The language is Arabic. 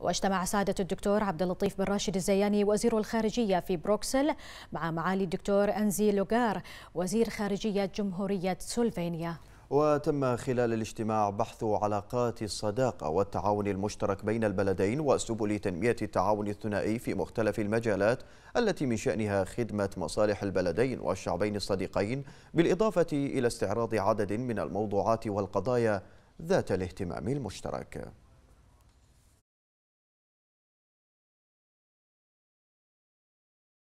واجتمع سعادة الدكتور عبد اللطيف بن راشد الزياني وزير الخارجية في بروكسل مع معالي الدكتور أنزي لوغار وزير خارجية جمهورية سلوفينيا وتم خلال الاجتماع بحث علاقات الصداقة والتعاون المشترك بين البلدين وسبل تنمية التعاون الثنائي في مختلف المجالات التي من شأنها خدمة مصالح البلدين والشعبين الصديقين بالإضافة إلى استعراض عدد من الموضوعات والقضايا ذات الاهتمام المشترك